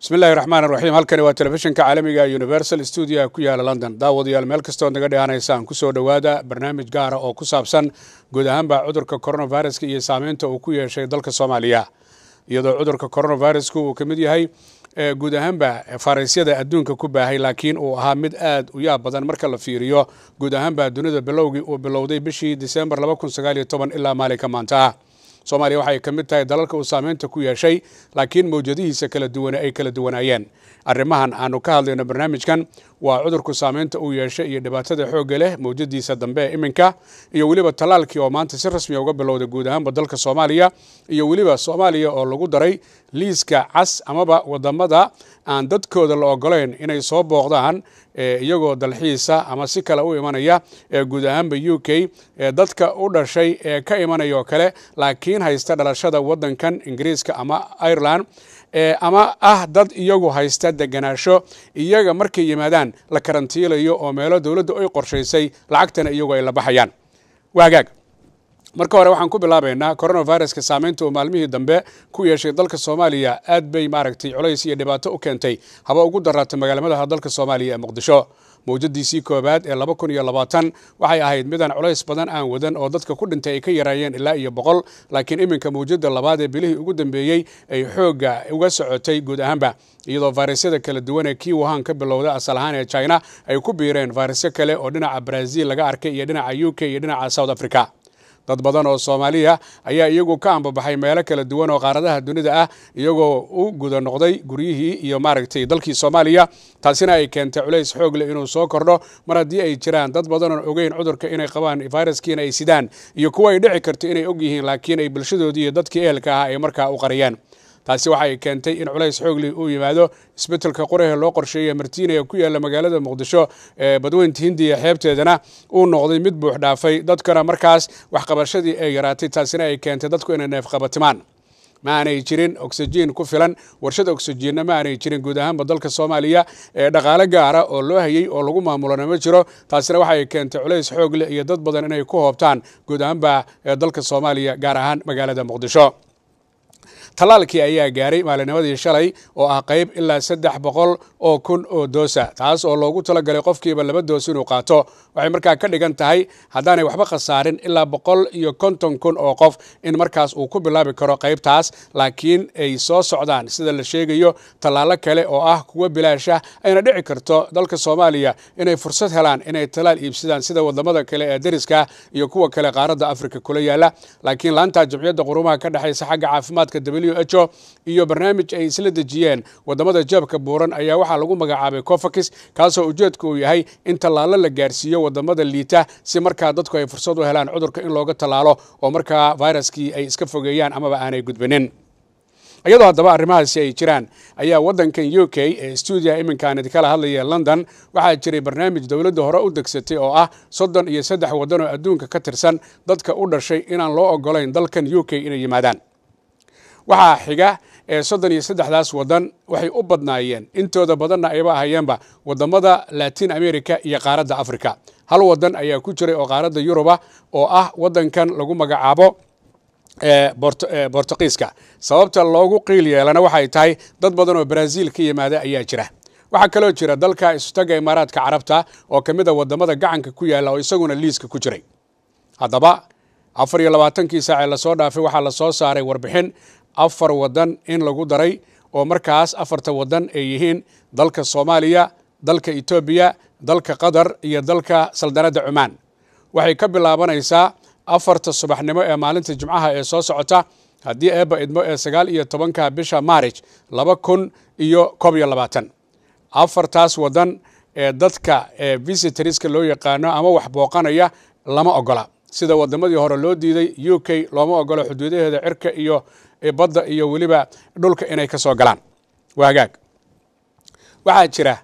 bismi illahi raxmaan raxiim halkani waa telefishinka caalamiga universal stuudio ee ku yaala london daawadayaal meel kastood naga dhehanaysaan kusoo dhowaada barnaamij gaara ah oo ku saabsan guud ahaanba cudurka koronaviruska iyo saameynta uu ku yeeshay dalka soomaaliya iyadoo cudurka koronaviruska uu ka mid yahay eh, guud ahaanba eh, faraysyada adduunka ku baahay laakiin uu ahaa mid aad u yaab badan marka la fiiriyo guud ahaanba dunida bilowgii uu bilowday bishii disembar ilaa maalinka maanta ah soomaaliya ay ka mid tahay dalalka uu saameynta ku yeeshay laakiin mawjadihiisa kala duwane ay kala duwanaayeen arrimahan aanu ka hadlayno barnaamijkan waa cudurku saamaynta uu yeeshay iyo dhibaatada xoogga leh mowjadiisa dambe ee iminka iyo weliba tallaalkii oo maanta si rasmiya ah uga bilowday guud ahaanba dalka soomaaliya iyo weliba soomaaliya oo lagu daray liiska cas amaba waddamada aan dadkooda la ogolayn inay soo booqdaan iyagoo dalxiisa ama si kale u imanaya ee guud ahaanba u k dadka u dhashay ee ka imanaya oo kale laakiin haysta dhalashada waddankan ingiriiska ama ireland ee ama ah dad iyagu haysta degenaansho iyaga markay yimaadaan la karantiilayo oo meelo dowladdu ay qorshaysay lacagtana iyagu ay la baxayaan waagaag marka hore waxaan ku bilaabaynaa coronaviruska saamaynta uu maalmihii dambe ku yeeshay dalka soomaaliya aad bay maaragtay culays iyo dhibaato u keentay haba ugu daraata magaalmadaha dalka soomaaliya ee muqdisho mowjadiisii koowaad ee laba kun iyo labaatan waxay ahayd midaan culays badan aan wadan oo dadka ku dhintay ay ka yaraayeen ilaa iyo boqol laakiin iminka mowjada labaad ee bilihii ugu dambeeyey ay xoogga uga socotay guud ahaanba iyadoo fayrasyada kala duwan ee kii wahan ka bilowda asal ahaan ee china ay ku biireen fayrasyo kale oo dhinaca brazil laga arkay iyo dhinaca u k iyo dhinaca south africa dad badan oo soomaaliya ah, ayaa iyagu ka ambabaxay meelo kala duwan oo qaaradaha dunida ah iyagoo u guda noqday guryihii iyo maaragtay dalkii soomaaliya taasina ay keentay culays xoog leh inuu soo kordho mar haddii ay jiraan dad badanoon ogeyn cudurka inay qabaan fayraskiina ay sidaan iyo kuwa ay dhici karto inay og yihiin laakiin ay bulshadoodii iyo dadkii ehelka ah ay markaa u qariyaan taasi waxa ay keentay in culays xoogley uu yimaado isbetelka qorahee loo qorsheeye martiina ee ku yaalla magaalada muqdisho ee badweynta hindiya xeebteedana uu noqday mid buux dhaafay dadkana markaas waxqabashadii ay yaraatay taasina ay keentay dadku inay neefqabatimaan aanay jirin oksijiin ku filan warshada oksijiinna maanay jirin guud ahaanba dalka soomaaliya ee dhaqaale gaara oo loo hayey oo lagu maamulana ma jiro taasina waxaay keentay culays xoogle iyo dad badan inay ku hoobtaan guud ahaanba dalka soomaaliya gaar ahaan magaalada muqdisho tallaalkii ayaa gaaray maalinimadii shalay oo ah qayb ilaa saddex boqol oo kun oo doosa taas oo loogu talagalay qofkiiba laba doos inuu qaato waxay markaa ka dhigan tahay haddaanay waxba khasaarin ilaa boqol iyo konton kun oo qof in markaas uu ku bilaabi karo qaybtaas laakiin ay soo socdaan sida la sheegayo tallaallo kale oo ah kuwa bilaashah ayna dhici karto dalka soomaaliya inay fursad helaan inay talaal iibsadaan sida wadamada kale ee deriska iyo kuwa kale qaaradda afrika kula yaala laakiin laantaa jumciyadda qurumaha ka dhexaysa xagga caafimaadka w iyo ejo iyo barnaamij ay isla dejiyeen waddamada jeebka buuran ayaa waxaa lagu magacaabay cofakis kaasoo ujeedku uu yahay in tallaalo la gaarsiiyo waddamada liita si markaa dadku ay fursad u helaan cudurka in looga tallaalo oo markaa fayraskii ay iska fogeeyaan amaba aanay gudbinin iyadoo haddaba arrimahaasi ay jiraan ayaa waddankan u k ee stuudiya iminkaan idikala hadlaya london waxaa jiray barnaamij dowladda hore u degsatay oo ah soddon iyo saddex waddan oo adduunka ka tirsan dadka u dhashay inaan loo ogolayn dalkan u k inay yimaadaan waxaa xiga ee soddon iyo saddexdaas wadan waxay u badnaayeen intooda badanna ayba ahayeenba wadamada latin america iyo qaaradda africa hal wadan ayaa ku jiray oo qaaradda yuruba oo ah wadankan lagu magacaabo bortuqiiska sababta loogu qiil yeelana waxay tahay dad badan oo brazil ka yimaada ayaa jira waxaa kaloo jira dalka istaga imaaraadka carabta oo ka mid a ah wadamada gacanka ku yaalla oo isaguna liiska ku jiray haddaba afar iyo labaatankii saacee lasoo dhaafay waxaa lasoo saaray warbixin afar waddan in lagu daray oo markaas afarta waddan ay yihiin dalka soomaaliya dalka etoobiya dalka qatar iyo dalka saldanadda cumaan waxay ka bilaabanaysaa afarta subaxnimo ee maalinta jimcaha ee soo socota haddii eebba idmo ee sagaal iyo tobanka bisha maarij laba kun iyo koob iyo labaatan afartaas wadan ee dadka ee visitorska loo yaqaano ama wax booqanaya lama ogola sida wadamadii hore loo diiday u k looma ogola xuduudaheeda cirka iyo badda iyo weliba dhulka inay ka soo galaan waa hagaag waxaa jira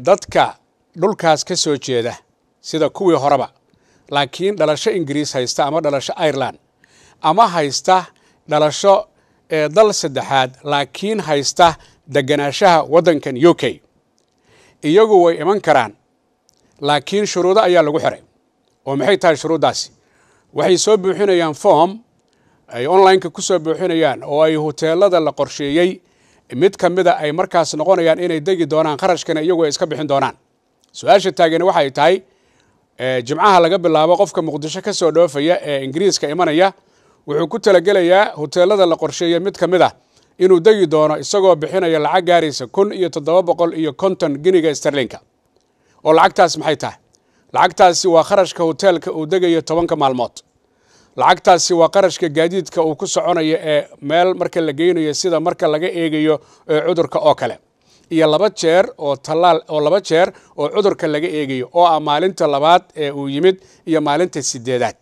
dadka dhulkaas ka soo jeeda sida kuwii horeba laakiin dhalasho ingiriis haysta ama dhalasho ireland ama haysta dhalasho ee dal saddexaad laakiin haysta deganaashaha waddankan u k iyagu way iman karaan laakiin shuruudo ayaa lagu xiray oo maxay tahay shuruuddaasi waxay soo buuxinayaan form ay onlineka ku soo buuxinayaan oo ay huteelada la qorsheeyey mid ka mida ay markaas noqonayaan inay degi doonaan kharashkana iyagu ay iska bixin doonaan su-aasha taagan waxay tahay eh, jimcaha laga bilaabo qofka muqdisho ka soo dhoofaya ee ingiriiska imanaya wuxuu ku talagelayaa hoteelada la qorsheeyey mid ka mid a inuu degi doono isagoo bixinaya lacag gaaraysa kun iyo toddoba boqol iyo konton giniga sterlinka oo lacagtaas maxay tahay lacagtaasi waa kharashka hoteelka uu degayo tobanka maalmood lacagtaasi waa qarashka gaadiidka uu ku soconayo ee meel marka la geynayo sida marka laga eegayo e, cudurka oo kale iyo laba jeer oo talaal oo laba jeer oo cudurka laga eegayo oo ah maalinta labaad ee uu yimid iyo maalinta sideedaad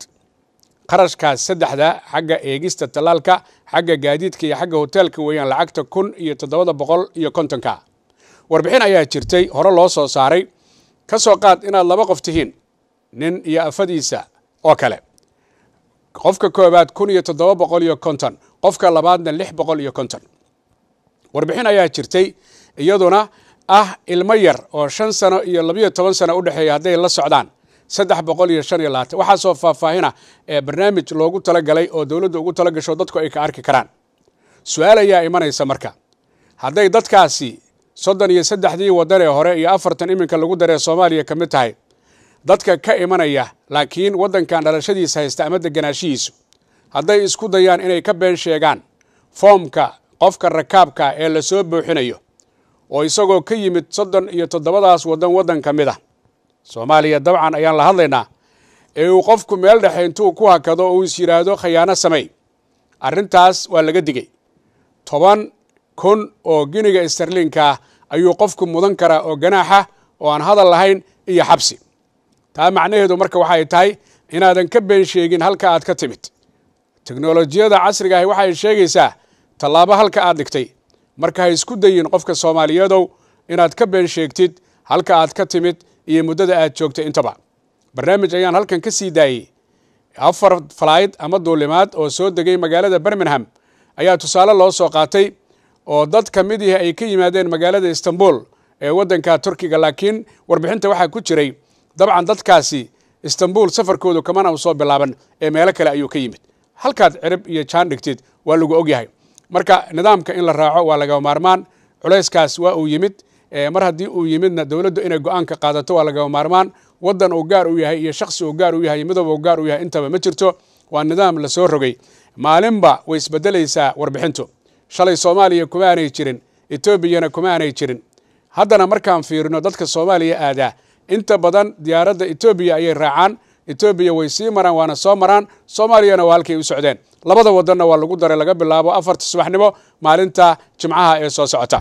qarashkaas saddexda xagga eegista tallaalka xagga gaadiidka iyo xagga hoteelka weeyaan lacagta kun iyo toddobada boqol iyo kontonka warbixin ayaa jirtay hore loo soo saaray ka soo qaad inaad laba qof tihiin nin iyo afadiisa oo kale qofka koobaad kun iyo toddoba boqol iyo konton qofka labaadna lix boqol iyo konton warbixin ayaa jirtay iyaduna ah ilmo yar oo shan sano iyo labiyo toban sano u dhexeeya hadday la socdaan saddex boqol iyo shan iyo labaatan waxaasoo faahfaahina ee barnaamij loogu talagalay oo dowladda ugu tala gasho dadku ay ka arki karaan su-aal ayaa imanaysa marka hadday dadkaasi soddon iyo saddexdii waddan ee hore iyo afartan iminka lagu daree soomaaliya ka mid tahay dadka ka imanaya laakiin waddankan dhalashadiisa haysta ama deganaashihiisu hadday isku dayaan inay ka been sheegaan foomka qofka rakaabka ee la soo buuxinayo oo isagoo ka yimid soddon iyo toddobadaas waddan waddanka mid a ah. soomaaliya dabcan ayaan la hadlaynaa ee uu qofku meel dhexe intuu ku hakado oo is yidhaahdo khayaano samay arrintaas waa laga digay toban kun oo giniga starliinkaa ah ayuu qofku mudan karaa oo ganaaxa oo aan hadal lahayn iyo xabsi taa macnaheedu marka waxay tahay inaadan ka been sheegin halka aad ka timid teknolojiyada casriga ahi waxay sheegaysaa tallaabo halka aad dhigtay marka ha isku dayin qofka soomaaliyeedow inaad ka been sheegtid halka aad ka timid iyo muddada aad joogtay intaba barnaamij ayaan halkan ka sii daayey afar flayd ama duulimaad oo soo degay magaalada birmingham ayaa tusaale loo soo qaatay oo dad ka mid ay ka yimaadeen magaalada istanbul ee waddanka turkiga laakiin warbixinta waxaa ku jiray dabcan dadkaasi istanbul safarkoodu kamana u soo bilaaban ee meelo kale ayuu ka yimid halkaad cirib iyo jaan dhigteed waa lagu ogyahay marka nidaamka in la raaco waa lagaa maarmaan culayskaas waa uu yimid mar haddii uu yimidna dowladdu inay go-aan ka qaadato waa lagaa maarmaan waddan uu gaar u yahay iyo shakhsi uu gaar u yahay iyo uu gaar u yahay intaba ma jirto waa nidaam la rogay maalinba way isbedelaysaa warbixintu shalay soomaaliya kuma aanay jirin etoobiyana kumaanay jirin haddana markaan fiirino dadka soomaaliya aadaa inta badan diyaaradda etoobiya ayay raacaan etoobiya way sii maraan waana soo maraan soomaaliyana waa halkay u socdeen labada waddanna waa lagu daray laga bilaabo afarta subaxnimo maalinta jimcaha ee soo socota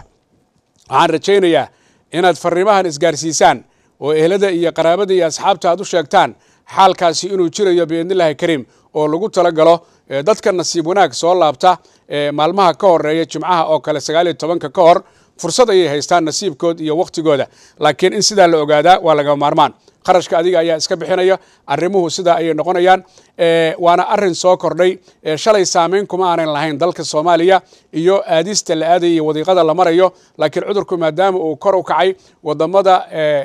waxaan rajaynayaa inaad fariimahan isgaarsiisaan oo ehlada iyo qaraabada iyo asxaabta aad u sheegtaan xaalkaasi inuu jirayo biidnillahi kariim oo lagu tala galo dadka nasiib wanaag soo laabta ee maalmaha ka horreeya jimcaha oo kale sagaal iyo tobanka ka hor fursad ayay haystaan nasiibkood iyo wakhtigooda laakiin in sidaa la ogaadaa waa laga maarmaan qarashka adiga ayaa iska bixinaya arrimuhu sidaa ayay noqonayaan waana arin soo kordhay shalay saameyn kuma aanan lahayn dalka soomaaliya iyo aadista la aadaya iyo wadiiqada la marayo laakiin cudurku maadaama uu kor u kacay wadamada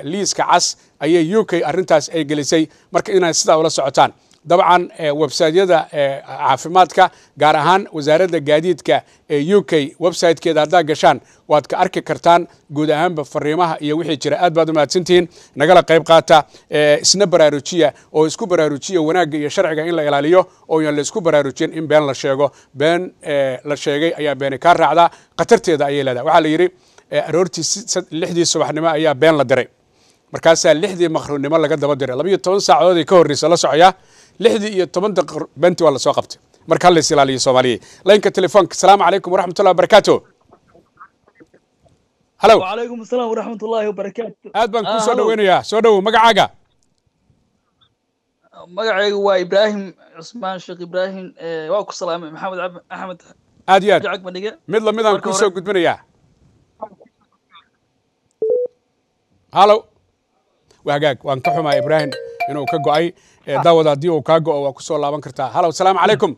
liiska cas ayay u k arintaas ay gelisay marka inay sidaa ula socotaan dabcan eh, websaytyada eh, caafimaadka gaar ahaan wasaaradda gaadiidka ee u k websitekeeda haddaad gashaan waad ka arki kartaan guud ahaanba fariimaha iyo wixii jira aad baad umahadsantihiin nagala qayb qaata eh, isna baraarujiya oo isku baraarujiya wanaagga iyo sharciga in la ilaaliyo oo ooyan laisku baraarujin in been la sheego been la sheegay ayaa beeni kaa raacdaa khatarteeda ayay leedahay waxaa la yidhi aroortii lixdii subaxnimo ayaa been la diray markaasaa lixdii makruunnimo laga daba dira labayo toban saacadoodee ka horreysa la socoya lixdii iyo toban daqiiq banti waa lasoo qabtay marka hala is ilaaliyo soomaaliye laynka telefoonka asalaamu calaykum waraxmatullahi wabarakaatu halo wacalaykum asalaam waraxmatullaahi wabarakaatu aad baan kuu ah, soo dhaweynayaa soo dhowow magacaaga magacayga waa ibraahim cusmaan sheekh ibraahim eh, waa ku salaamay maxamed axmed aad iyo aad mid lamid aan kuu soo gudbinayaa halo wahagaag waan ka xumaa ibraahim inuu ka go'ay daawad haddii uu kaa go'o waa ku soo laaban kartaa halow salaamu calaykum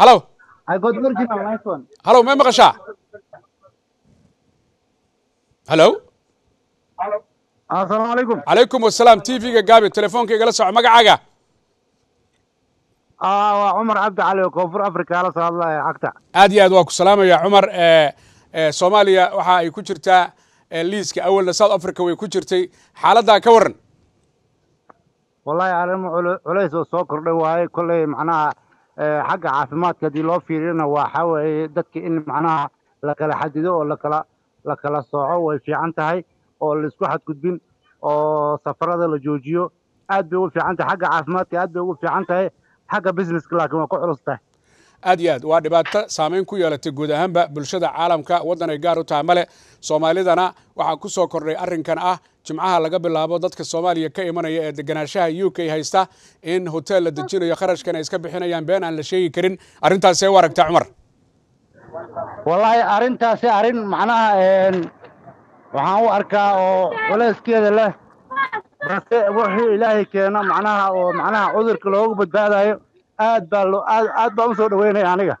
halow halow ma maqashaa halow asalaamu calaykum calaykum wasalaam t v-ga gaabi telefoonka igala soco magacaaga ah, waa cumar cabdi cali oo koonfur africa ala socodlaya xagta aad iyo aad waa ku salaamaya cumar soomaaliya waxa ay ku jirtaa liiska awalna south africa way ku jirtay xaaladaa ka waran wallaahi arrimo culays oo soo kordhay waaye kolley macnaha xagga caafimaadka haddii loo fiiriyana waxaa weeye dadka in macnaha la kala xadido oo lakala la kala sooco way fiican tahay oo laisku xadgudbin oo safarada la joojiyo aad bay ugu fiican tahay xagga caafimaadka aad bay ugu fiican tahay xagga businesska laakiin waa ku culus tahay aad iyo aad waa dhibaato saameyn ku yeelatay guud ahaanba bulshada caalamka waddan ay gaar u tahay male soomaalidana waxaa ku soo kordhay arrinkan ah jimcaha laga bilaabo dadka soomaaliya ka imanaya ee deganaanshaha u k haysta in hoteel la dejinayo kharashkan ay iska bixinayaan been aan la sheegi karin arrintaasee u aragtaa cumar wallaahi arrintaasi arrin macnaha waxaan u arkaa oo culayskeeda leh balse wuxuu ilaahay keeno macnaha oo macnaha cudurka loogu badbaadayo aad baa usoo dhaweynaya aniga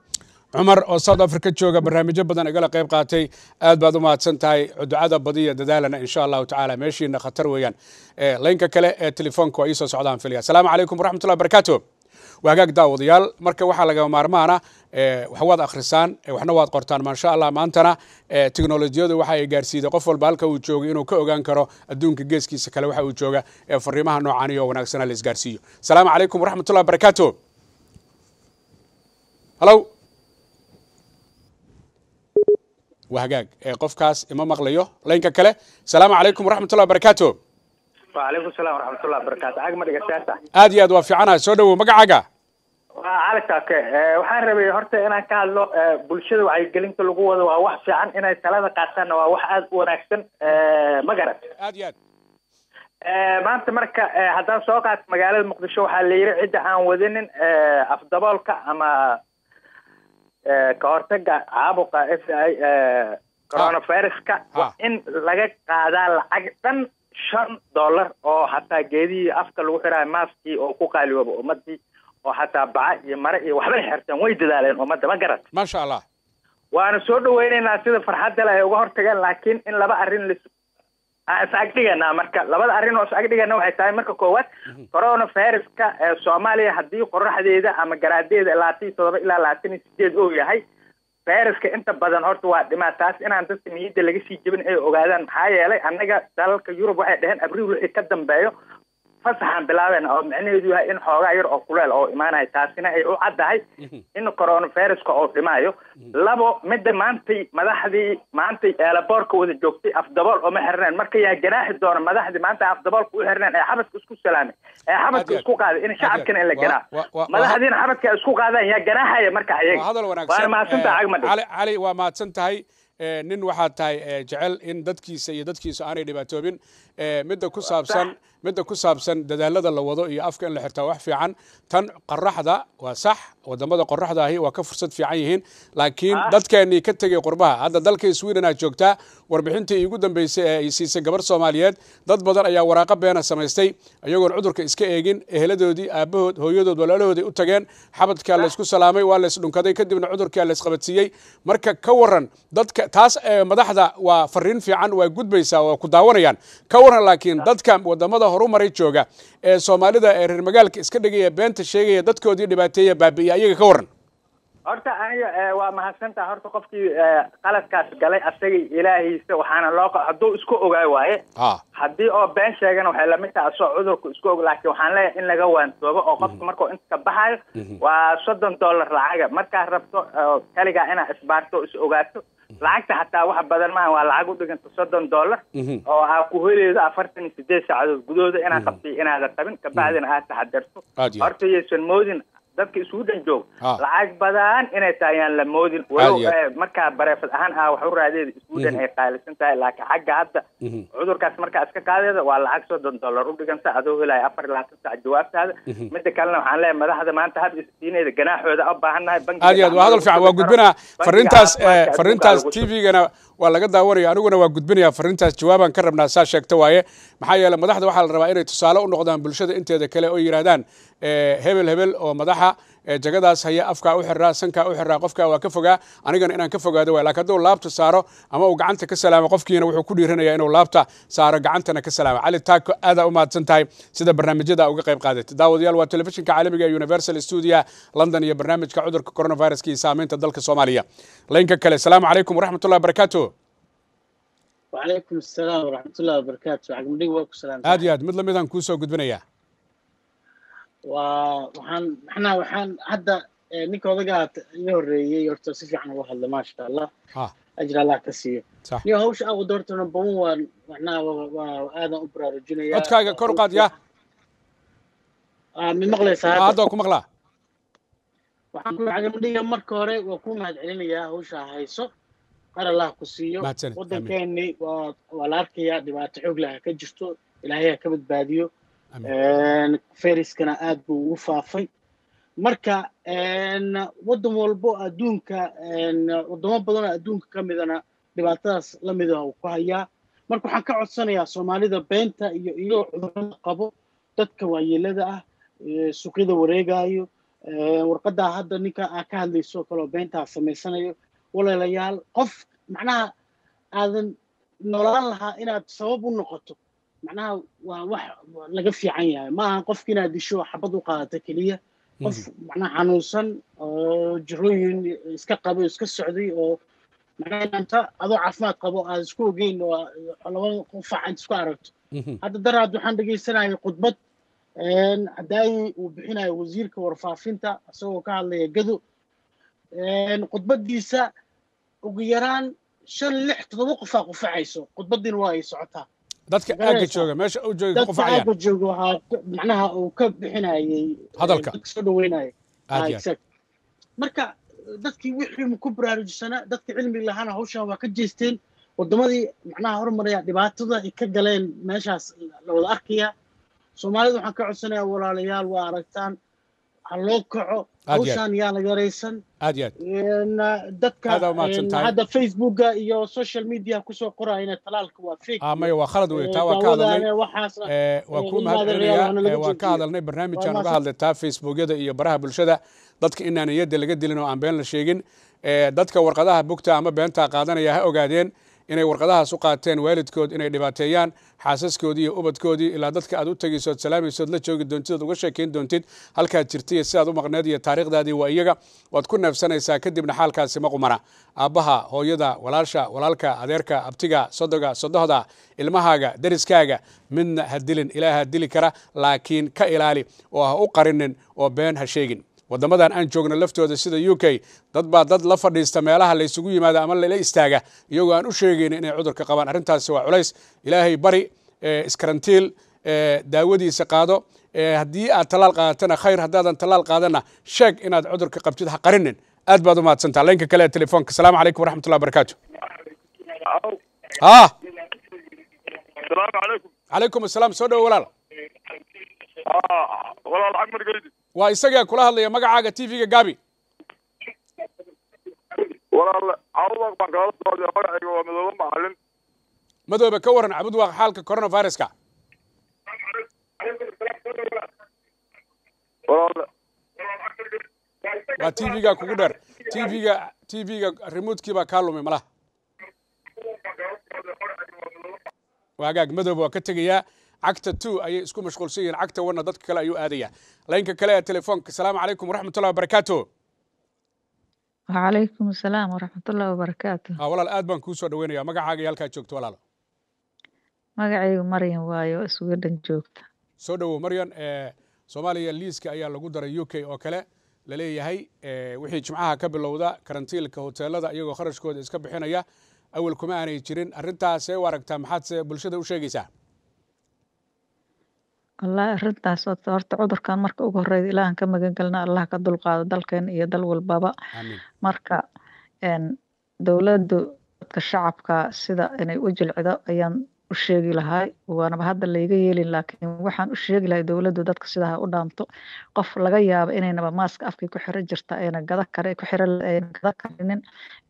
cumar oo south africa jooga barnaamijyo badan igala qayb qaatay aad baad u tahay ducada badiya dadaalana insha allahu tacaala meeshiina khatar weeyaan laynka kale ee telefoonka waa iisoo socdaan filaya asalaamu calaykum waraxmatullahi wabarakaatu waa daawadayaal marka waxaa laga maarmaana wax waad akhrisaan waxna waad qortaan maasha allah maantana teknolojiyadu waxa ay gaarsiiday qof walba halka uu joogay inuu ka ogaan karo adduunka geeskiisa kale waxa uu jooga ee fariimaha noocaaniyo wanaagsanaa la isgaarsiiyo asalaamu calaykum waraxmatullahi wabarakaatu halow waa hagaag ee qofkaas ima maqlayo laynka kale asalaamu calaykum waraxmatullahi wabarakaatu waalaykum salam waraxmatullah wabarakatu caag ma dhigasaasa aad iyo aad waa fiicanaha soo dhowow magacaaga cali saake waxaan rabay horta inaan ka hadlo bulshada wacyigelinta lagu wado waa wax fiican inay talada qaataanna waa wax aada u wanaagsan ma garat aad iyo aad maanta marka haddaan soo qaat magaalada muqdisho waxaa la yidhi cidda aan wadinin afdaboolka ama Eh, ka hortaga caabuqa f eh, ah. coronaviruska ah. waa in laga qaadaa lacag dhan shan dollar oo xataa geedihii afka lagu xiraayo maaskii oo ku qaaliyooba ummadii oo xataa baca iyo mare iyo waxbay xirteen way dadaaleen ummadda ma garat maasha allah waana soo dhaweynaynaa sida farxadda le ay uga hortageen laakiin in laba arrin lais Ah, is-agdhigana marka labada arrin oo is-agdhigana waxay tahay marka koowaad mhm. coronaviruska ee eh, soomaaliya haddii qoraxdeeda ama garaadeeda labaatan iyo todoba ilaa labaatan iyo sideed uu yahay viruska inta badan horta waa dhimaa taas inaan dadka niyadda laga sii jebin ay ogaadaan maxaa yeelay annaga dalalka yurub waxay dhaheen abriil wixii ka dambeeyo fasaxan bilaabeen oo micnaheedu yahay in xoogaa yar oo kuleel oo imaanayo taasina ay u caddahay mhm. in coronaviruska oo dhimaayo mhm. labo midda maantay madaxdii maantay eelaboorka wada joogtay afdabool oma xirneen marka yaa ganaaxi doona madaxdii maanta afdaboolka u xirneen ee xabadka isku salaamay ee xabadka isku qaaday in shacabkana in la ganaax madaxdiina xabadka ay isku qaadaan yaa ganaaxaya marka ayaga waana mahadsantaha cagmadhi eh, cali waa mahadsan tahay eh, nin waxaad tahay eh, jecel in dadkiisa iyo dadkiisa aanay dhibaatoobin midda ku saabsan midda ku saabsan dadaalada la wado iyo afka in la xirtaa wax fiican tan qoraxda waa sax wadamada qoraxda ahi waa ka fursad fiican yihiin laakiin ah. dadkeenii ka tegey qurbaha hadda dalka sweden aad joogtaa warbixintii ugu dambeysay ee ay siisay gabar soomaaliyeed dad badan ayaa waraaqo beena samaystay iyagoon cudurka iska eegin eheladoodii aabahood hooyadood walaalahooday u tageen xabadkaa laysku salaamay waa laysdhunkaday kadibna cudurkaa laysqabadsiiyey marka ka waran dadka taas madaxda waa fariin fiican waa gudbaysaa waa ku daawanayaan waran laakiin dadka wadamada horumaray jooga ee soomaalida ee reer magaalka iska dhigaya beenta sheegaya dadkoodii dhibaateeya baabi'iya ayaga ka waran horta aniga eh, waa mahadsantaha horta qofkii eh, qaladkaas galay asagii ilaahiisa waxaana loo hadduu isku ogaay waaye haddii oo been sheegana waxay lamid taha asoo cudurku isku og laakiin waxaan leeyahay in laga waantoobo oo qofka mhm. markuu inta baxayo mhm. waa soddon dollar lacaga markaad rabto eh, kaligaa inaad isbaarto is ogaato lacagta xataa wax badan maaha waa lacag u dhiganta soddon dollar mhm. oo aa ku heleedo afartan iyo sideed saacadood gudahooda inaa mhm. qabtiy inaada qabin kabacdina mhm. aad taxadarto horta yaysan moodin dadka isugu dhex joog ah. lacag badan inay tahay yaan la moodin eh, markaa bareefad ahaan ah wax u raadeeda isugu dhan mhm. ay qaalisan tahay laakiin xagga hadda mhm. cudurkaas markaa iska qaadeeda waa lacag soddon dollar u dhiganta adoo helaya afar iyo labaatan sac jawaabtaada mhm. mida kalena waxaan leeyahay madaxda maanta hab isdiinayda ganaaxooda u baahan nahay iyo aad waa hadal fiican waa gudbinaa farriintaas eh, farriintaas tvgana waa laga daawanaya aniguna waa gudbinaya farintaas jawaabaan ka rabnaa saa sheegta waaye maxaa yeele madaxda waxaa la rabaa inay tusaale u noqdaan bulshada inteeda kale oo yidhaahdaan hebel hebel oo madaxa jagadaas haya afkaa u xiraa sanka u xiraa qofka waa ka fogaa anigana inaan ka fogaado waay lakin hadduu laabta saaro ama uu gacanta ka salaamo qofkiina wuxuu ku dhiiranaya inuu laabta saaro gacantana ka salaamo cali taako aadaa u mahadsan tahay sida barnaamijyada uga qayb qaadatay daawadayaal waa telefishinka caalamiga universal stuudia london iyo barnaamijka cudurka coronaviruska iyo saameynta dalka soomaaliya laynka kale asalaamu calaykum waraxmatullahi wabarakaatu aad iyo aad mid lamidaan kuusoo gudbinayaa waa waxaan waxaan hadda eh, ninka odagaa iga horeeyey horta si fiican uga hadla maasha allah ah. ajir allah ka siiyo niyo hawsha aan u doortana waan manaa aadan u baraarujinaya codkaaga kor u qaad yaa ah, mi maqlaysaa hadda ku maqlaa waxaan ku macagamdhiga marka hore waa ku mahad celinayaa hayso qar allah ku siiyo waddankeeni waa la arkayaa dhibaato xoog laha ka jirto ilaahay ha ka badbaadiyo feriskana aad buu ugu faafay marka waddan walbo adduunka wadamo badanoo adduunka ka midana dhibaatadaas lamid midaha uu ku hayaa marka waxaan ka codsanayaa soomaalida beenta iyo iyagoo cudurada qabo dadka waayeelada ah suuqyada wareegaayo warqadaa hadda ninka aa ka hadlayso oo kaleoo beentaa samaysanayo walaalayaal qof macnaha aadan noolaan lahaa inaad sabab u noqoto macnaha waa wax laga fiican yahay ma aha qofki inaad disho xabad u qaadata keliya qof mhm. macnaha xanuunsan oo jirooyin iska qabo iska socday oo macnaha adoo caafimaad qabo aad isku ogeyn oo laba qof isku aragto mhm. hadda daraad waxaan dhegaysanayay khudbad hadaayi uu bixinayo wasiirka warfaafinta isagoo ka hadlaya gado khudbadiisa ugu yaraan shan lix todoba qofaa qufacayso khudbadiina waa ay socotaa dadka aaga jooga meesha u jooga qofacayaan dadka aagga jooga waxaa macnaha uu ka bixinayay eh, hadalka soo dhaweynaya ah, marka dadkii wixii ku baraarujisanaa dadka cilmi lahaana hawshan waa ka jeesteen waddamadii macnaha horumaraya dhibaatada ay ka galeen meeshaas la wada arkaya soomaalidu waxaan ka codsanayaa walaalayaal waa aragtaan ha loo kaco hawshaan yaana yaraysan ah, dadka hadda facebooka iyo social media kusoo qoraya inay talaalka waa fake ah, waa khalad wey taa waa ka hadalnay waa ku mahad waa ka hadalnay barnaamijaan uga hadlay taa facebookyada iyo baraha bulshada dadka inaan iyadda laga dilin oo aan been la sheegin dadka warqadaha bugta ama beentaa qaadanaya ha ogaadeen inay warqadahaas u qaateen waalidkood inay dhibaateeyaan xaasaskoodii iyo ubadkoodii ilaa dadka aad u tegaysood salaamaysood la joogi doontid ood uga sheekayn doontid halkaad jirta iyo sidaad u maqneed iyo taariikhdaadii waa iyaga waad ku neefsanaysaa kadibna xaalkaasi ma qumana aabbaha hooyada walaasha walaalka adeerka abtiga soddoga sodohda ilmahaaga deriskaaga midna ha dilin ilaah ha dili kara laakiin ka ilaali oo ha u qarinin oo been ha sheegin wadamadan aan joogno laftooda sida u k dad baa dad la fadhiista meelaha laysugu yimaada ama lala istaaga iyagoo aan u sheegeyn inay cudurka qabaan arrintaasi waa culays ilaahay bari eh, iskarantiil eh, daawadiisa qaado eh, haddii aad talaal qaadatana khayr haddaadan talaal qaadana sheeg inaad cudurka qabtid ha qarinin aad baad umahadsantaa laynka kale ee telefoonka asalaamu calaykum waraxmatullah barakaatu a ah! calaykum asalaam soo dhawo walaal ah, walaal axmed geydi waa isagaa kula hadlaya magacaaga t v-ga gabi walaal cabudwaaq baan kaala socday magacayga waa madoobe macalin madoobe ka waran cabudwaaq xaalka coronaviruska waa t v-ga kugu dheer t v-ga t v-ga remoteki baa kaa lumay malaha waa hagaag madoobe waa ka tegayaa cagta t ayay isku mashquulsan yihiin cagta wana dadka kale ayuu aadaya laynka kale ee telefoonka asalaamu calaykum waraxmatullahi wabarakaatu wacalaykum asalaam waraxmatullahi wabarakaatu ah, walaal aad baan kuusoo dhaweynaya magacaaga iyo halkaa joogto walaal magacaygu maryan waayo iswiidhan joogta soo dhowow maryan soomaaliya liiska ayaa lagu daray u k oo kale laleeyahay wixii jimcaha ka bilowda karantiilka hoteelada iyagoo kharashkooda iska bixinaya awal kuma aanay jirin arrintaasee u aragtaa maxaadse bulshada u sheegaysaa Walahi arintas horta cudurkan marka ugu horeyde ilaahan ka magangelna allah ka dulqaado dalkeen iyo dal walbaba. Marka dowladu dadka shacabka sida inay u jilcido ayaan usheegi lahay waanaba hadda layga yeelin lakin waxaan usheegi lahay dowladu dadka sida ha dhaanto qof laga lagayaabo inaynaba mask afka kuxiran jirto ayna gadan karinin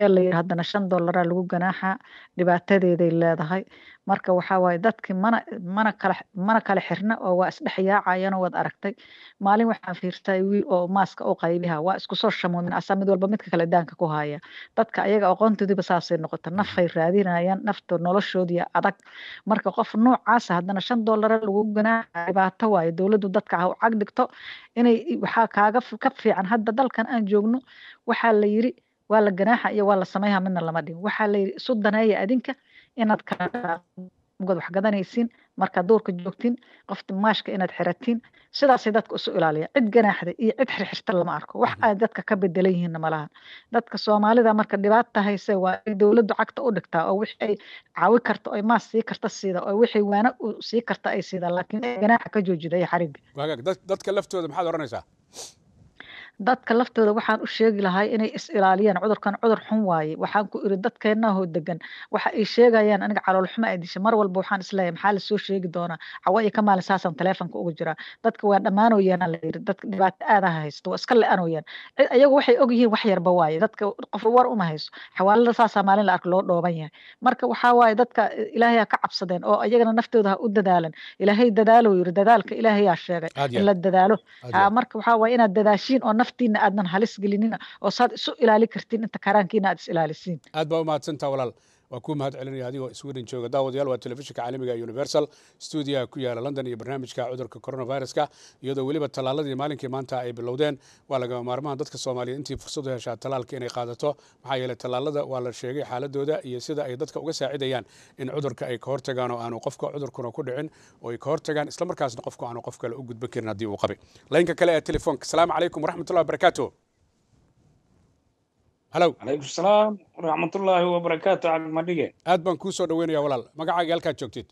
ee layiri hadana shan doolar lagu ganaaxaa dhibaatadeeday leedahay marka waxaa waaye dadkii mana mana kala mana kala xirna oo waa isdhexyaacayanoo waad aragtay maalin waxaan fiirtay wiil oo maaska u qaybiha waa isku soo shamuumin asaa mid walba midka kale daanka ku haya dadka ayaga aqoontoodiba saasay noqota nafay raadinayaan nafta noloshoodii adag marka qof noocaasa ah, haddana shan doolara lagu ganaaca dhibaato waaye dowladdu dadka ha u cag dhigto inay waxaa kaaga ka fiican hadda dalkan aan joogno waxaa la yiri waa la ganaaxa iyo waa la samayha midna lama dhin waxaa la yiri isu daneeya adinka inaad wax gadanaysiin markaad duurka joogtin qofta maashka inaad xiratin sidaasay dadka usu ilaaliya cid ganaaxda iyo cid xirxirta lama arko wax ay dadka ka bedelan yihiinna malahan dadka soomaalida marka dhibaata hayse waa ay dowladdu cagta u dhigtaa oo wixi ay caawi karta oo maas sii karta siida oo wixi waana sii karta ay siida laakiin ganaaxa ka joojida iyo xariga dadka laftooda maxaad oranaysaa dadka laftooda waxaan u sheegi lahaa inay is-ilaaliyaan cudurkan cudur xun waaye waxaan ku iri dadkeennahoo degan waxa ay sheegayaan aniga caloolxuma ay disha mar walba waxaan isleeyahay maxaa lasoo sheegi doonaa cawaayo ka maalin saasaan taleefonka ugu jiraa dadka waa dhammaanoyaan la yiri dadka dhibaato aada haysto waa iska le-anoyaan ayagu waxay og yihiin wax yarba waaye dadka qof war uma hayso xawaalada saasaa maalin la arko loo dhooban yahay marka waxaa waaye dadka eh, ilaahay ha ka cabsadeen oo ayagana naftooda ha u dadaalan ilaahay dadaalo yiri dadaalka ilaahayaa sheegay in la dadaalo marka waxaa waaye inaad dadaashiin oo naftiina aadnan halis gelinin oo saad isu ilaali kartiin inta karaankiina aad is ilaalisiin aad baa u mahadsantaa walaal waa kuu mahad celinaya adigoo sweden jooga daawadayaal waa telefishinka caalamiga universal stuudiyaha ku yaala london iyo barnaamijka cudurka coronaviruska iyadoo weliba tallaaladii maalinkii maanta ay bilowdeen waa lagama maarmahan dadka soomaaliyeed intii fursad u heshaa tallaalka inay qaadato maxaa yeeley tallaalada waa la sheegay xaaladooda iyo sida ay dadka uga saacidayaan in cudurka ay ka hortagaan oo aanu qofka cudurkuna ku dhicin oo ay ka hortagaan islamarkaasna qofku aanu qof kale u gudban karin haddii uu qabay laynka kale ee telefoonka asalaamu calaykum waraxmatullahi wabarakaatu halow calaykum salaam waraxmatullaahi wabarakaatu cabdimadhige aad baan kuu soo dhaweynaya walaal magacaaga halkaad joogtid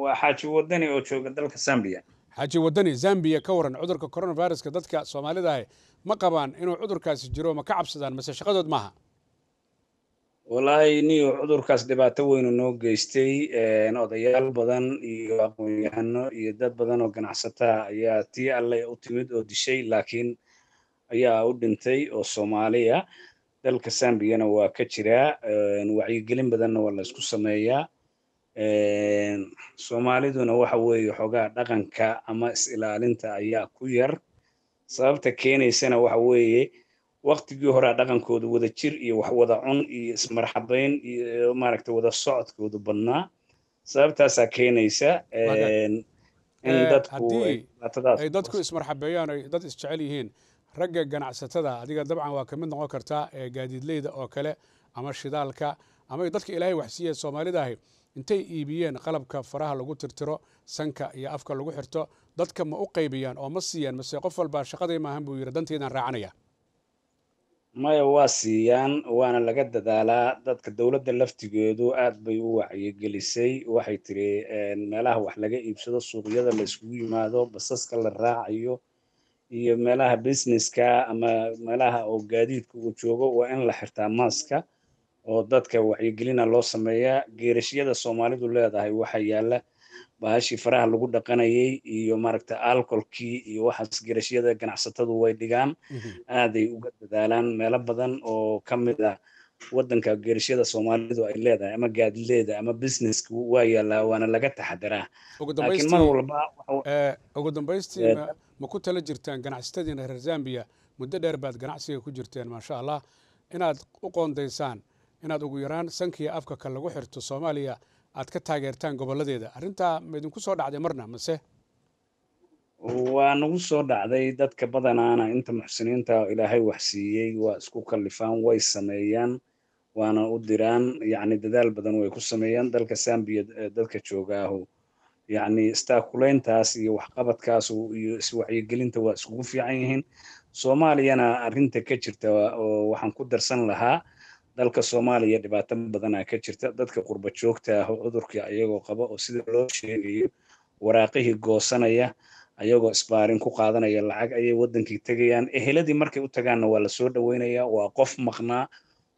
waa xaaji wadani oo jooga dalka zambiya xaaji wadani zambiya ka waran cudurka koronaviruska dadka soomaalida ahi ma qabaan inuu cudurkaasi jiro ma ka cabsadaan mase shaqadood maaha wallaahi niyo cudurkaas dhibaato weynu noo geystay odayaal badan iyo aqoonyahano iyo dad badan oo ganacsataa ayaa tii allay u timid oo dishay laakiin ayaa u dhintay oo soomaaliya dalka zambiyana waa ka jiraa wacyigelin badanna waa laysku sameeyaa soomaaliduna waxa weeye xoogaa dhaqanka ama is-ilaalinta ayaa ku yar sababta keenaysana waxa weeye waqtigii horaa dhaqankooda wada jir iyo wax wada cun iyo ismarxabayn iyo maaragta wada socodkoodu badnaa sababtaasaa keenaysa in dadku ay dadku ismarxabeeyaan ay dad isjecel yihiin ragga ganacsatada adiga dabcan waa ka mid noqon kartaa ee gaadiidleyda oo kale ama shidaalka ama dadka ilaahay waxsiiya soomaalidaahi intay iibiyeen qalabka faraha lagu tirtiro sanka iyo afka lagu xirto dadka ma u qaybiyaan oo ma siiyaan mase qof walbaa shaqaday maahan buu yidhi danteydaan raacanaya maya waa siiyaan waana laga dadaalaa dadka dowladda laftigeedu aad bay u wacyigelisay waxay tiri meelaha wax laga iibsado suuqyada la yimaado basaska la raacayo iyo meelaha businesska ama meelaha oo gaadiidka uu joogo waa in la xirtaa maaska oo dadka wacyigelina loo sameeyaa geerashyada soomaalidu leedahay waxa yaala bahashii faraha lagu dhaqanayay iyo maaragta alcoholkii iyo waxaas geerashyada ganacsatadu way dhigaan mm-hmm. aaday uga dadaalaan meelo badan oo ka mid ah waddanka geerashyada soomaalidu ay leedahay ama gaadileeda ama businesska waa yaalaa waana laga taxadiraa laakiin mar walba ugu dambaystii ma ku tala jirtaan ganacsatadiina reer zambiya muddo dheer baad ganacsiga ku jirteen maasha allah inaad u qoondaysaan inaad ugu yaraan sankiiyo afkaka lagu xirto soomaaliya aad ka taageertaan gobolladeeda arrintaa idinku soo dhacday marna mase waa nagu soo dhacday dadka badanaana inta muxsiniinta ilaahay wax siiyey waa isku kallifaan way sameeyaan waana u diraan yacni dadaal badan way ku sameeyaan dalka zambiya dadka joogaahu yacni istaakulayntaas iyo waxqabadkaas iyo iswacyigelinta waa iskugu fiican yihiin soomaaliyana arinta ka jirta oo waxaan ku darsan lahaa dalka soomaaliya dhibaato badanaa ka jirta dadka qurba joogta ah oo cudurkii ayagoo qaba oo sida loo sheegayo waraaqihii goosanaya ayagoo isbaarin ku qaadanaya lacag ayay wadankii tegayaan eheladii markay u tagaanna waa lasoo dhaweynaya waa qof maqnaa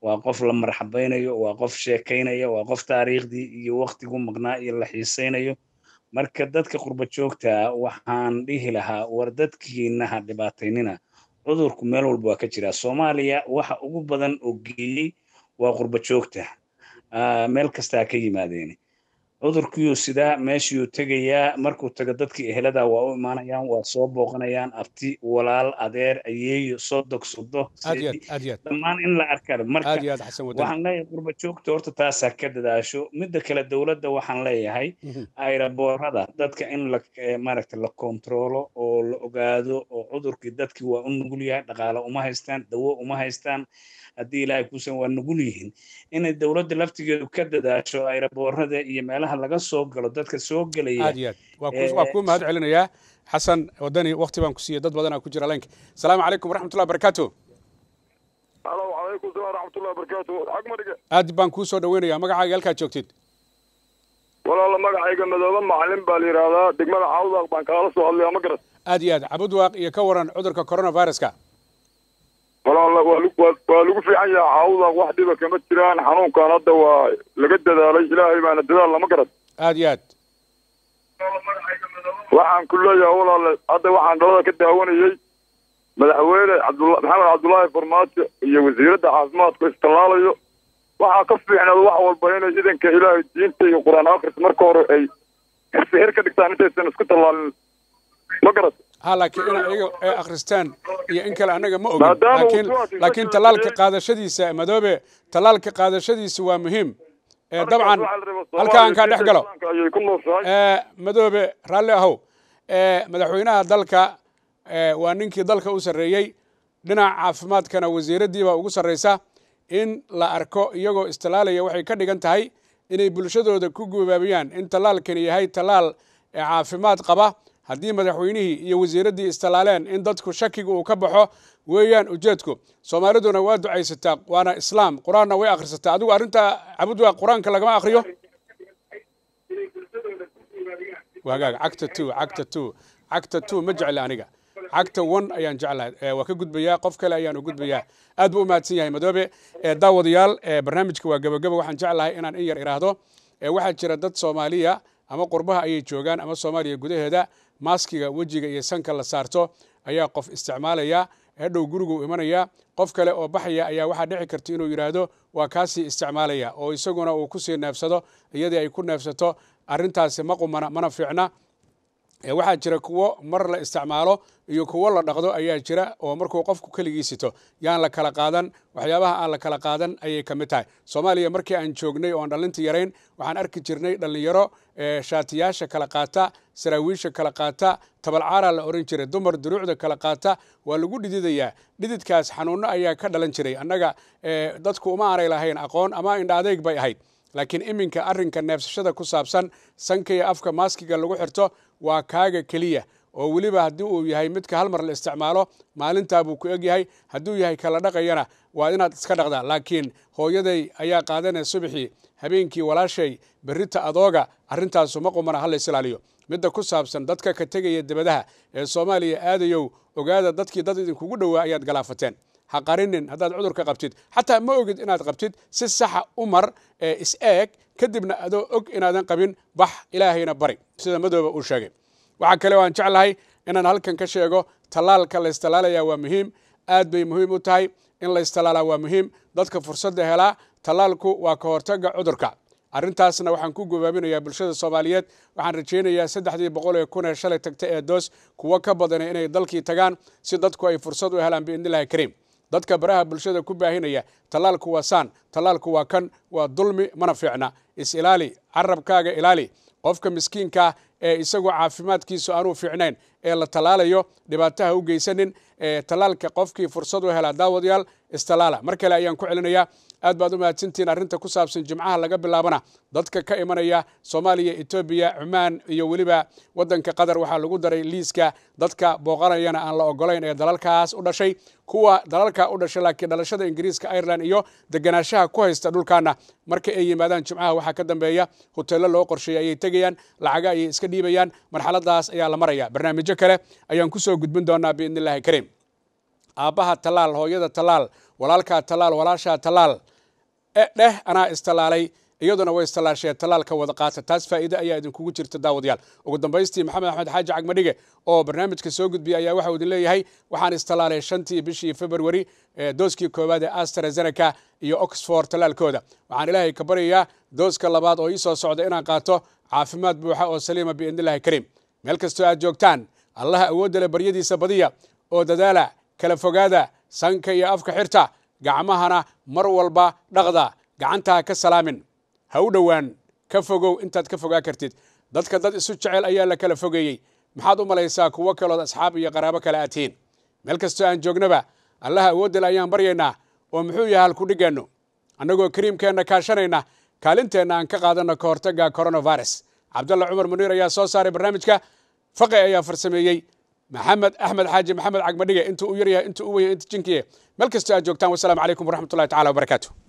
waa qof la marxabaynayo waa qof sheekaynaya waa qof taariikhdii iyo waktigu maqnaa iyo la xiisaynayo marka dadka qurba joogtaa ah, waxaan dhihi lahaa war dadkiina ha dhibaataynina cudurku meel walba waa ka jiraa soomaaliya waxa ugu badan oo geeyey waa qurba joogta ah, meel kastaa ka yimaadeen cudurkiiyo sidaa meeshiyuu tegayaa markuu tago dadkii eheladaa waa u imaanayaan waa soo booqanayaan abti walaal adeer ayeeyo sodog sodo dhammaan in la arkaa marka waxaan leeyahay qurba joogta horta taasaa ka dadaasho midda kale dowladda waxaan leeyahay mhm. ayraboorada dadka in la eh, maaragta la kontroolo oo la ogaado oo cudurkii dadkii waa u nugul yahay dhaqaale uma haystaan dawo uma haystaan haddii ilaahay kuusan waa nugul yihiin inay dowladda laftigeedu ka dadaasho ayraboorada iyo meelaha laga soo galo dadka soo gelaya waa ku eh, mahad celinayaa xasan wadani wakti baan ku siiyey dad badanaa ku jira laynka asalaamu calaykum waraxmatullahi barakaatu alo calaykum salam waraxmatullahi barakaatu xag aad baan kuu soo dhaweynayaa magacaaga halkaad joogtid walaalo magacayga madoobe macalin baa la degmada caawdaaq baan kaala soo hadlayaa ma aad iyo aad cabudwaaq iyo ka waran cudurka coronaviruska waa lagu fiican yahay caawda wax dhiba kama jiraan xanuunkan hadda waa laga dadaalay ilaahay baana dadaal lama garad aad iyo aad waxaan ku leeyahay walaale hadda waxaan dhalada ka daawanayay madaxweyne cabdula maxamed cabdullaahi farmaajo iyo wasiiradda caafimaadku istallaalayo waxaa ka fiicnaad wax walba inay idanka ilaahay diinta iyo qur-aan akhris marka hore ay sixir ka dhigtaan intaysan isku tallaalin ma garad halaakiin ah, in ayaga ay akhristaan iyo in kale annaga ma ogin laakiin tallaalka qaadashadiisa madoobe tallaalka qaadashadiisa waa muhiim eh, dabcan halkaa aan kaa dhex galo eh, madoobe raalli ahow eh, madaxweynaha dalka waa ninkii dalka u sarreeyey dhinaca caafimaadkana wasiiraddiibaa ugu sarraysa in la arko iyagoo istalaalaya waxay ka dhigan tahay inay bulshadooda ku gubaabiyaan in tallaalkani yahay tallaal caafimaad qaba haddii madaxweynihii iyo wasiiraddii istalaaleen in dadku shakiga uu ka baxo weeyaan ujeedku soomaaliduna waa ducaysataa waana islaam qur-aanna way akhrisataa adigu arrintaa cabud waa qur-aanka lagama akhriyo wagaag cagta two cagta two cagta two ma jecla aniga cagta one ayaan jeclahay waa ka gudbayaa qof kale ayaan u gudbayaa aad buu umahadsan yahay madoobe daawadayaal barnaamijka waa gabagaba waxaan jeclahay inaan in yar iraahdo waxaa jira dad soomaaliya ama qurbaha ayay joogaan ama soomaaliya gudaheeda maaskiga wejiga iyo sanka la saarto ayaa qof isticmaalaya hadhow guriguu imanaya qof kale oo baxaya ayaa waxaa dhici karta inuu yidhaahdo waa kaasii isticmaalaya oo isaguna uu kusii neefsado iyadii ay ku neefsato arintaasi ma qumana mana fiicna waxaa jira kuwo mar la isticmaalo iyo kuwo la dhaqdo ayaa jira oo markuu qofku keligii sito yaan la kala qaadan waxyaabaha aan la kala qaadan ayay ka mid tahay soomaaliya markii aan joognay oon dhallinta yarayn waxaan arki jirnay dhallinyaro shaatiyaasha kala qaata saraawiisha kala qaata tabalcaaraa la oran jiray dumar duruucda kala qaata waa lagu dhididayaa dhididkaas xanuunno ayaa ka dhalan jiray annaga dadku uma aanay lahayn aqoon ama indha bay ahayd laakiin iminka arrinka neefsashada ku saabsan sanka iyo afka maaskiga lagu xirto waa kaaga keliya oo weliba haddii uu yahay midka hal mar la isticmaalo maalintaabuu ku eg yahay hadduu yahay kala dhaqayana waa inaad iska dhaqdaa laakiin hooyaday ayaa qaadanaya subaxii habeenkii walaashay berita adooga arrintaasu ma qumana hal laysilaaliyo midda ku saabsan dadka ka tegaya debadaha ee soomaaliya aadayow ogaada dadkii dad idinkugu dhowaa ayaad galaafateen ha qarinin haddaad cudurka qabtid xataa ma ogid inaad qabtid si saxa u mar is-eeg kadibna adoo og inaadan qabin bax ilaahayna bari sida madooba uu sheegay waxaa kale waan jeclahay inaan halkan ka sheego tallaalka laystalaalaya waa muhiim aad bay muhiim u tahay in laystalaalaa waa muhiim dadka fursadda helaa tallaalku waa ka hortaga cudurka arrintaasna waxaan ku gobaabinayaa bulshada soomaaliyeed waxaan rajaynayaa saddexdii boqol ee kun ee shalay tagta ee doos kuwo ka badana inay dalkii tagaan si dadku ay fursad u helaan biidnillahi kariim dadka baraha bulshada ku baahinaya tallaalku waa saan tallaalku waa kan waa dulmi mana fiicna is-ilaali carabkaaga ilaali qofka miskiinkaa ee isagu caafimaadkiisu aanuu fiicnayn ee la tallaalayo dhibaataha u geysanin tallaalka qofkii fursad u hela daawadayaal istallaala mar kale ayaan ku celinayaa aad baad u mahadsantihiin arrinta ku saabsan jimcaha laga bilaabana dadka ka imanaya soomaaliya etoobiya cumaan iyo weliba waddanka qatar waxaa lagu daray liiska dadka booqanayana aan la ogolayn ee dalalkaas u dhashay kuwa dalalka u dhashay laakiin dhalashada ingiriiska irelan iyo deganaanshaha ku haysta dhulkaana marka ay yimaadaan jimcaha waxaa ka dambeeya hoteello loo qorsheeyey ayay tegayaan lacaga ayay iska dhiibayaan marxaladaas ayaa la maraya barnaamijyo kale ayaan ku soo gudbin doonaa biidniillaahi kariim aabbaha talaal hooyada talaal walaalkaa talaal walaashaa talaal e, dheh anaa istallaalay iyaduna way istallaashee talaalka wada qaata taas faa'iide ayaa idinkugu jirta daawadayaal ugu dambaystii maxamed axmed xaaji cagmadhige oo barnaamijka soo gudbiyay ayaa waxau idin leeyahay waxaan istallaalay shantii bishii februari e, dooskii koowaad ee astrazeneca iyo oxford tallaalkooda waxaan ilaahay ka baryayaa dooska labaad oo ii soo socda inaan qaato caafimaad buuxa oo saliima biidnillahi kariim meel kastoo aad joogtaan allaha awoodda le baryadiisa badiya oo dadaala kala fogaada sanka iyo afka xirta gacmahana mar walba dhaqda gacantaha ka salaamin ha u dhowaan ka fogow intaad ka fogaa kartid dadka dad isu jecel ayaa la kala fogeeyey maxaad u malaysaa kuwo kalood asxaab iyo qaraabo kale aatiin meel kastoo aan joognaba allaha awoodal ayaan baryaynaa oo muxuu yahay halkudhiggaannu annagoo kariimkeenna kaashanayna kaalinteenna aan ka qaadanno ka hortagga coronavirus cabdalla cumar muniir ayaa soo saaray barnaamijka faqe ayaa farsameeyey maxamed axmed xaaji maxamed cagmadhige intuu u yaryahay intuu u weyay inta jinkiye meel kastoo aad joogtaan wasalaamu calaykum waraxmatullahi tacala wabarakaatu